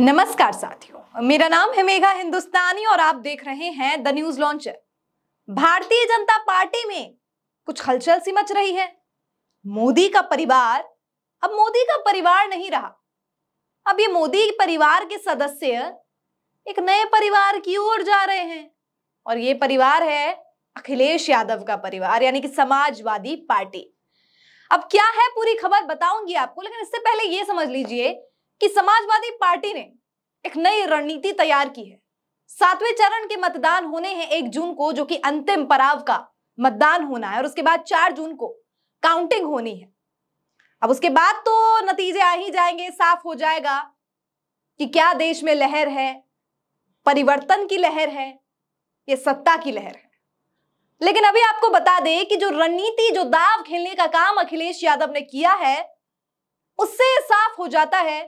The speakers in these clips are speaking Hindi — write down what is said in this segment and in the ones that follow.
नमस्कार साथियों मेरा नाम है मेघा हिंदुस्तानी और आप देख रहे हैं द न्यूज लॉन्चर भारतीय जनता पार्टी में कुछ हलचल सी मच रही है मोदी का परिवार अब मोदी का परिवार नहीं रहा अब ये मोदी परिवार के सदस्य एक नए परिवार की ओर जा रहे हैं और ये परिवार है अखिलेश यादव का परिवार यानी कि समाजवादी पार्टी अब क्या है पूरी खबर बताऊंगी आपको लेकिन इससे पहले ये समझ लीजिए कि समाजवादी पार्टी ने एक नई रणनीति तैयार की है सातवें चरण के मतदान होने हैं एक जून को जो कि अंतिम पड़ाव का मतदान होना है और उसके बाद चार जून को काउंटिंग होनी है अब उसके बाद तो नतीजे आ ही जाएंगे साफ हो जाएगा कि क्या देश में लहर है परिवर्तन की लहर है या सत्ता की लहर है लेकिन अभी आपको बता दें कि जो रणनीति जो दाव खेलने का काम अखिलेश यादव ने किया है उससे साफ हो जाता है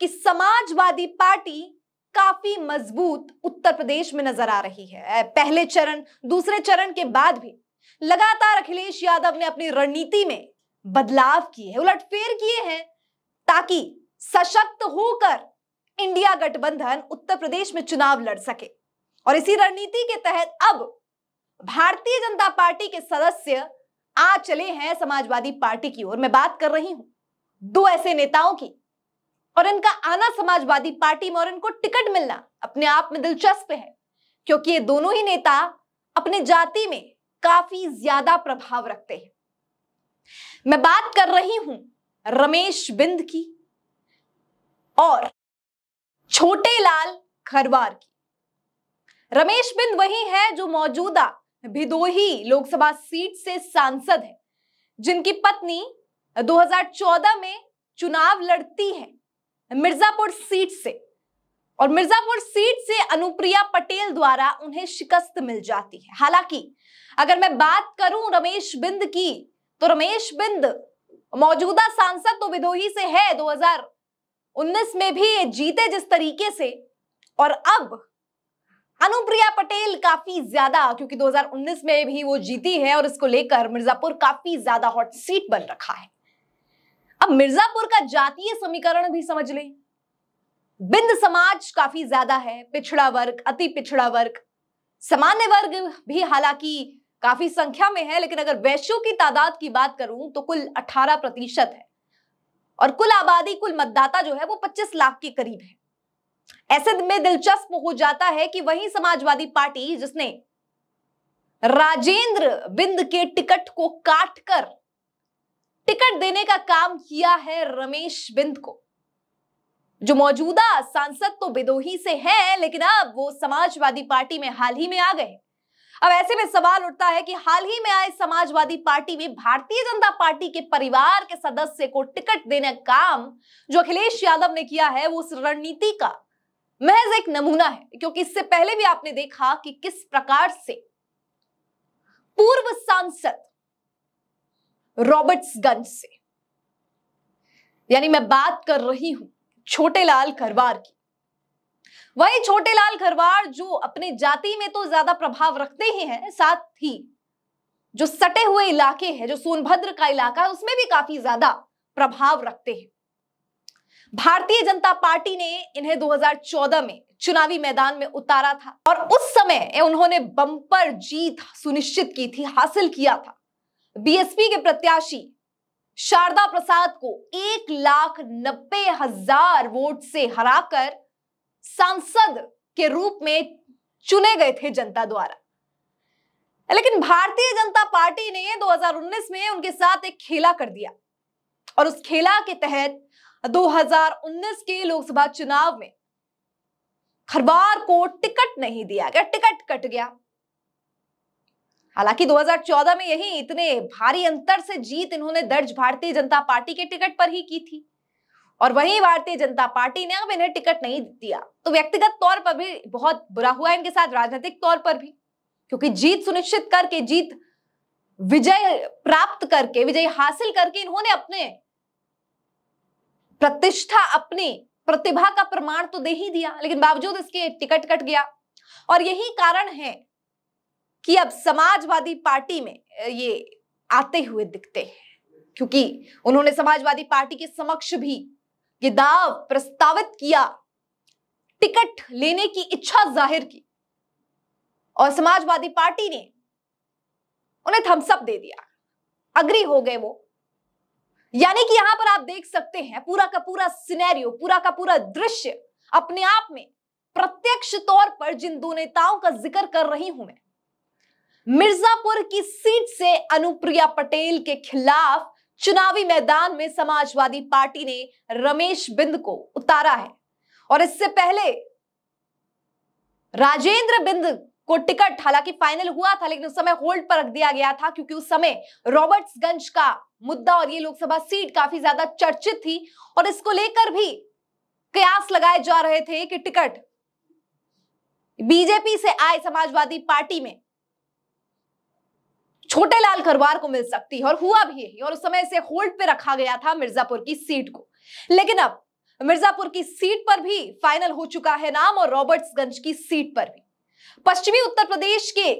कि समाजवादी पार्टी काफी मजबूत उत्तर प्रदेश में नजर आ रही है पहले चरण दूसरे चरण के बाद भी लगातार अखिलेश यादव ने अपनी रणनीति में बदलाव किए हैं उलटफेर किए हैं ताकि सशक्त होकर इंडिया गठबंधन उत्तर प्रदेश में चुनाव लड़ सके और इसी रणनीति के तहत अब भारतीय जनता पार्टी के सदस्य आ चले हैं समाजवादी पार्टी की ओर मैं बात कर रही हूं दो ऐसे नेताओं की और इनका आना समाजवादी पार्टी में और इनको टिकट मिलना अपने आप में दिलचस्प है क्योंकि ये दोनों ही नेता अपने जाति में काफी ज्यादा प्रभाव रखते हैं मैं बात कर रही हूं रमेश बिंद की और छोटे लाल खरवार की रमेश बिंद वही है जो मौजूदा भिदोही लोकसभा सीट से सांसद है जिनकी पत्नी 2014 में चुनाव लड़ती है मिर्जापुर सीट से और मिर्जापुर सीट से अनुप्रिया पटेल द्वारा उन्हें शिकस्त मिल जाती है हालांकि अगर मैं बात करूं रमेश बिंद की तो रमेश बिंद मौजूदा सांसद तो विदोही से है 2019 में भी ये जीते जिस तरीके से और अब अनुप्रिया पटेल काफी ज्यादा क्योंकि 2019 में भी वो जीती है और इसको लेकर मिर्जापुर काफी ज्यादा हॉट सीट बन रखा है अब मिर्जापुर का जातीय समीकरण भी समझ लें बिंद समाज काफी ज्यादा है पिछड़ा वर्ग अति पिछड़ा वर्ग सामान्य वर्ग भी हालांकि काफी संख्या में है लेकिन अगर वैश्यों की तादाद की बात करूं तो कुल 18 प्रतिशत है और कुल आबादी कुल मतदाता जो है वो 25 लाख के करीब है ऐसे में दिलचस्प हो जाता है कि वही समाजवादी पार्टी जिसने राजेंद्र बिंद के टिकट को काटकर टिकट देने का काम किया है रमेश बिंद को जो मौजूदा सांसद तो बिदोही से है लेकिन अब वो समाजवादी पार्टी में हाल ही में आ गए अब ऐसे में सवाल उठता है कि हाल ही में आए समाजवादी पार्टी में भारतीय जनता पार्टी के परिवार के सदस्य को टिकट देने का काम जो अखिलेश यादव ने किया है वो उस रणनीति का महज एक नमूना है क्योंकि इससे पहले भी आपने देखा कि किस प्रकार से पूर्व सांसद रॉबर्ट्सगंज से यानी मैं बात कर रही हूं छोटे लाल खरवार की वही छोटे लाल खरवार जो अपने जाति में तो ज्यादा प्रभाव रखते ही हैं साथ ही जो सटे हुए इलाके हैं जो सोनभद्र का इलाका है उसमें भी काफी ज्यादा प्रभाव रखते हैं भारतीय जनता पार्टी ने इन्हें 2014 में चुनावी मैदान में उतारा था और उस समय उन्होंने बम्पर जीत सुनिश्चित की थी हासिल किया था बीएसपी के प्रत्याशी शारदा प्रसाद को एक लाख नब्बे हजार वोट से हराकर सांसद के रूप में चुने गए थे जनता द्वारा लेकिन भारतीय जनता पार्टी ने 2019 में उनके साथ एक खेला कर दिया और उस खेला के तहत 2019 के लोकसभा चुनाव में खरबार को टिकट नहीं दिया गया टिकट कट गया हालांकि 2014 में यही इतने भारी अंतर से जीत इन्होंने दर्ज भारतीय जनता पार्टी के टिकट पर ही की थी और वही भारतीय जनता पार्टी ने अब इन्हें टिकट नहीं दिया तो व्यक्तिगत तौर पर भी बहुत बुरा हुआ इनके साथ राजनीतिक तौर पर भी क्योंकि जीत सुनिश्चित करके जीत विजय प्राप्त करके विजय हासिल करके इन्होंने अपने प्रतिष्ठा अपनी प्रतिभा का प्रमाण तो दे ही दिया लेकिन बावजूद इसके टिकट कट गया और यही कारण है कि अब समाजवादी पार्टी में ये आते हुए दिखते हैं क्योंकि उन्होंने समाजवादी पार्टी के समक्ष भी ये दाव प्रस्तावित किया टिकट लेने की इच्छा जाहिर की और समाजवादी पार्टी ने उन्हें थम्सअप दे दिया अग्री हो गए वो यानी कि यहां पर आप देख सकते हैं पूरा का पूरा सिनेरियो पूरा का पूरा दृश्य अपने आप में प्रत्यक्ष तौर पर जिन दो नेताओं का जिक्र कर रही हूं मैं मिर्जापुर की सीट से अनुप्रिया पटेल के खिलाफ चुनावी मैदान में समाजवादी पार्टी ने रमेश बिंद को उतारा है और इससे पहले राजेंद्र बिंद को टिकट हालांकि फाइनल हुआ था लेकिन उस समय होल्ड पर रख दिया गया था क्योंकि उस समय रॉबर्ट्सगंज का मुद्दा और ये लोकसभा सीट काफी ज्यादा चर्चित थी और इसको लेकर भी कयास लगाए जा रहे थे कि टिकट बीजेपी से आए समाजवादी पार्टी में छोटे लाल करवार को मिल सकती है और हुआ भी यही और उस समय इसे होल्ड पे रखा गया था मिर्जापुर की सीट को लेकिन अब मिर्जापुर की सीट पर भी फाइनल हो चुका है नाम और रॉबर्ट्सगंज की सीट पर भी पश्चिमी उत्तर प्रदेश के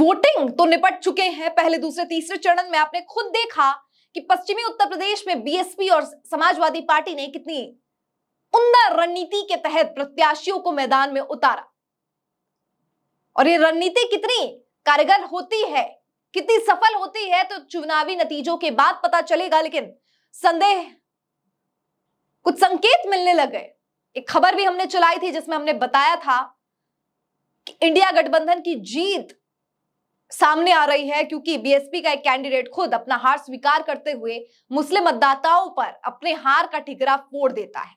वोटिंग तो निपट चुके हैं पहले दूसरे तीसरे चरण में आपने खुद देखा कि पश्चिमी उत्तर प्रदेश में बीएसपी और समाजवादी पार्टी ने कितनी उमदा रणनीति के तहत प्रत्याशियों को मैदान में उतारा और ये रणनीति कितनी कारगर होती है कितनी सफल होती है तो चुनावी नतीजों के बाद पता चलेगा लेकिन संदेह कुछ संकेत मिलने लग गए एक खबर भी हमने चलाई थी जिसमें हमने बताया था कि इंडिया गठबंधन की जीत सामने आ रही है क्योंकि बीएसपी का एक कैंडिडेट खुद अपना हार स्वीकार करते हुए मुस्लिम मतदाताओं पर अपने हार का ठिकरा फोड़ देता है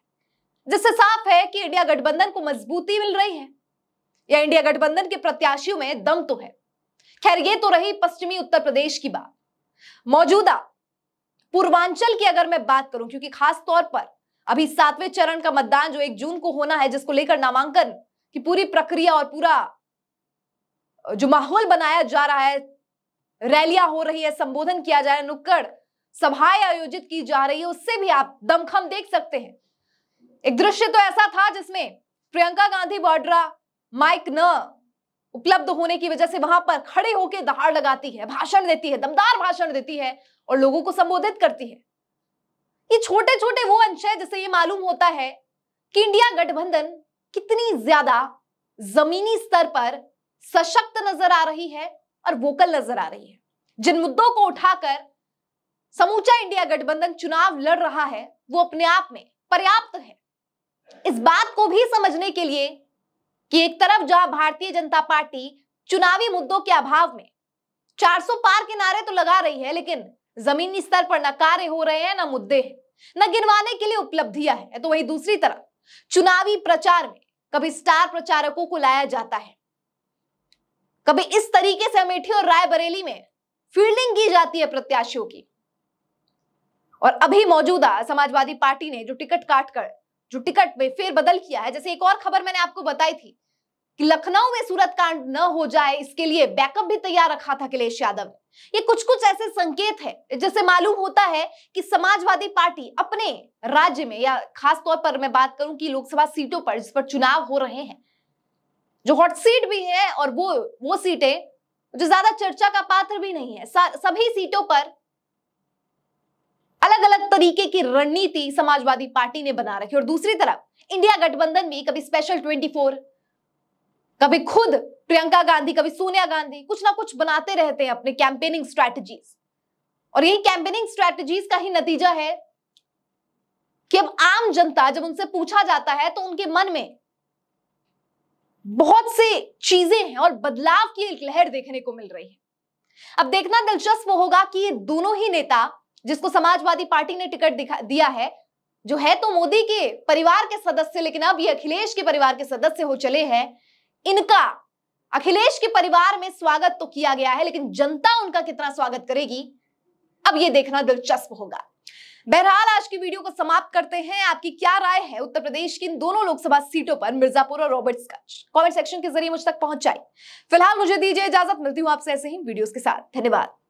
जिससे साफ है कि इंडिया गठबंधन को मजबूती मिल रही है या इंडिया गठबंधन के प्रत्याशियों में दम तो है खैर ये तो रही पश्चिमी उत्तर प्रदेश की बात मौजूदा पूर्वांचल की अगर मैं बात करूं क्योंकि खास तौर पर अभी सातवें चरण का मतदान जो एक जून को होना है जिसको लेकर नामांकन की पूरी प्रक्रिया और पूरा जो माहौल बनाया जा रहा है रैलियां हो रही है संबोधन किया जा रहा है नुक्कड़ सभाएं आयोजित की जा रही है उससे भी आप दमखम देख सकते हैं एक दृश्य तो ऐसा था जिसमें प्रियंका गांधी वाड्रा माइक न उपलब्ध होने की वजह से वहां पर खड़े होकर दहाड़ लगाती है भाषण देती है दमदार भाषण देती है और लोगों को संबोधित करती है ये छोटे छोटे वो अंश है जिससे ये मालूम होता है कि इंडिया गठबंधन कितनी ज्यादा जमीनी स्तर पर सशक्त नजर आ रही है और वोकल नजर आ रही है जिन मुद्दों को उठाकर समूचा इंडिया गठबंधन चुनाव लड़ रहा है वो अपने आप में पर्याप्त है इस बात को भी समझने के लिए कि एक तरफ जहां भारतीय जनता पार्टी चुनावी मुद्दों के अभाव में 400 पार के नारे तो लगा रही है लेकिन जमीनी स्तर पर न कार्य हो रहे हैं न मुद्दे न गिनवाने के लिए उपलब्धियां है तो वही दूसरी तरफ चुनावी प्रचार में कभी स्टार प्रचारकों को लाया जाता है कभी इस तरीके से अमेठी और रायबरेली में फील्डिंग की जाती है प्रत्याशियों की और अभी मौजूदा समाजवादी पार्टी ने जो टिकट काटकर जो टिकट में फिर बदल किया है जैसे एक और खबर मैंने आपको बताई थी कि लखनऊ में सूरत कांड न हो जाए इसके लिए बैकअप भी तैयार रखा था अखिलेश यादव ने ये कुछ कुछ ऐसे संकेत है जैसे मालूम होता है कि समाजवादी पार्टी अपने राज्य में या खास तौर पर मैं बात करूं कि लोकसभा सीटों पर जिस पर चुनाव हो रहे हैं जो हॉट सीट भी है और वो वो सीटें जो ज्यादा चर्चा का पात्र भी नहीं है सभी सीटों पर अलग अलग तरीके की रणनीति समाजवादी पार्टी ने बना रखी और दूसरी तरफ इंडिया गठबंधन में कभी स्पेशल 24 कभी खुद प्रियंका गांधी कभी सोनिया गांधी कुछ ना कुछ बनाते रहते हैं अपने कैंपेनिंग स्ट्रैटेजीज और यही कैंपेनिंग स्ट्रैटेजीज का ही नतीजा है कि अब आम जनता जब उनसे पूछा जाता है तो उनके मन में बहुत सी चीजें हैं और बदलाव की एक लहर देखने को मिल रही है अब देखना दिलचस्प होगा कि ये दोनों ही नेता जिसको समाजवादी पार्टी ने टिकट दिया है जो है तो मोदी के परिवार के सदस्य लेकिन अब ये अखिलेश के परिवार के सदस्य हो चले हैं इनका अखिलेश के परिवार में स्वागत तो किया गया है लेकिन जनता उनका कितना स्वागत करेगी अब ये देखना दिलचस्प होगा बहरहाल आज की वीडियो को समाप्त करते हैं आपकी क्या राय है उत्तर प्रदेश की इन दोनों लोकसभा सीटों पर मिर्जापुर और रॉबर्ट्सगंज कमेंट सेक्शन के जरिए मुझ तक पहुंचाई फिलहाल मुझे दीजिए इजाजत मिलती हूं आपसे ऐसे ही वीडियोस के साथ धन्यवाद